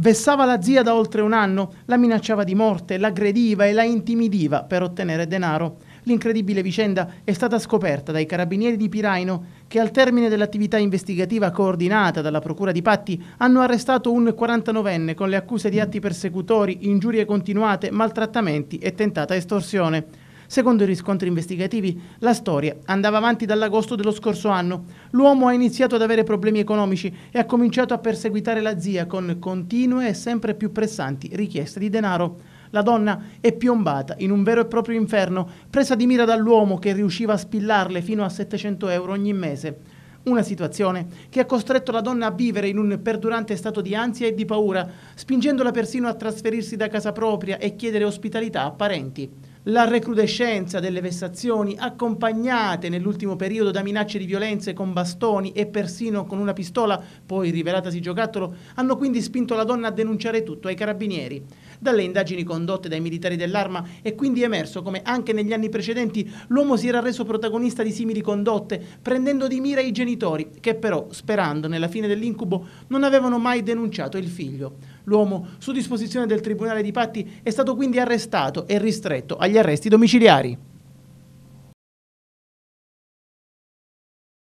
Vessava la zia da oltre un anno, la minacciava di morte, l'aggrediva e la intimidiva per ottenere denaro. L'incredibile vicenda è stata scoperta dai carabinieri di Piraino che al termine dell'attività investigativa coordinata dalla Procura di Patti hanno arrestato un 49enne con le accuse di atti persecutori, ingiurie continuate, maltrattamenti e tentata estorsione. Secondo i riscontri investigativi, la storia andava avanti dall'agosto dello scorso anno. L'uomo ha iniziato ad avere problemi economici e ha cominciato a perseguitare la zia con continue e sempre più pressanti richieste di denaro. La donna è piombata in un vero e proprio inferno, presa di mira dall'uomo che riusciva a spillarle fino a 700 euro ogni mese. Una situazione che ha costretto la donna a vivere in un perdurante stato di ansia e di paura, spingendola persino a trasferirsi da casa propria e chiedere ospitalità a parenti la recrudescenza delle vessazioni accompagnate nell'ultimo periodo da minacce di violenze con bastoni e persino con una pistola, poi rivelatasi giocattolo, hanno quindi spinto la donna a denunciare tutto ai carabinieri. Dalle indagini condotte dai militari dell'arma è quindi emerso come anche negli anni precedenti l'uomo si era reso protagonista di simili condotte, prendendo di mira i genitori, che però, sperando nella fine dell'incubo, non avevano mai denunciato il figlio. L'uomo, su disposizione del Tribunale di Patti, è stato quindi arrestato e ristretto agli arresti domiciliari.